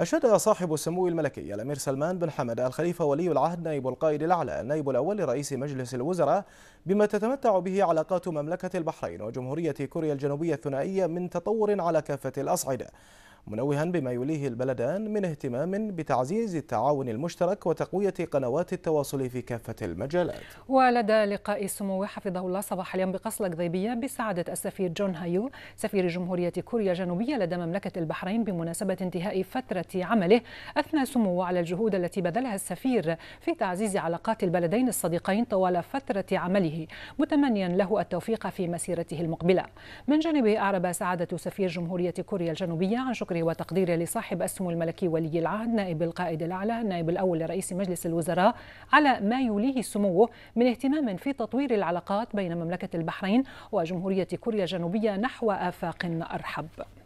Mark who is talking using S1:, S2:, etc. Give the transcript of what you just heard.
S1: أشاد صاحب السمو الملكي الأمير سلمان بن حمد الخليفة ولي العهد نائب القائد الأعلى النائب الأول لرئيس مجلس الوزراء بما تتمتع به علاقات مملكة البحرين وجمهورية كوريا الجنوبية الثنائية من تطور على كافة الأصعدة منوها بما يليه البلدان من اهتمام بتعزيز التعاون المشترك وتقوية قنوات التواصل في كافة المجالات
S2: ولدى لقاء سموه حفظه الله صباح اليوم بقصل قضيبية بسعادة السفير جون هايو سفير جمهورية كوريا الجنوبية لدى مملكة البحرين بمناسبة انتهاء فترة عمله أثنى سموه على الجهود التي بذلها السفير في تعزيز علاقات البلدين الصديقين طوال فترة عمله متمنيا له التوفيق في مسيرته المقبلة من جانبه أعرب سعادة سفير جمهورية كوريا الجنوبية عن شكر الشكر وتقدير لصاحب السمو الملكي ولي العهد نائب القائد الأعلى النائب الأول لرئيس مجلس الوزراء على ما يوليه سموه من اهتمام في تطوير العلاقات بين مملكة البحرين وجمهورية كوريا الجنوبية نحو آفاق أرحب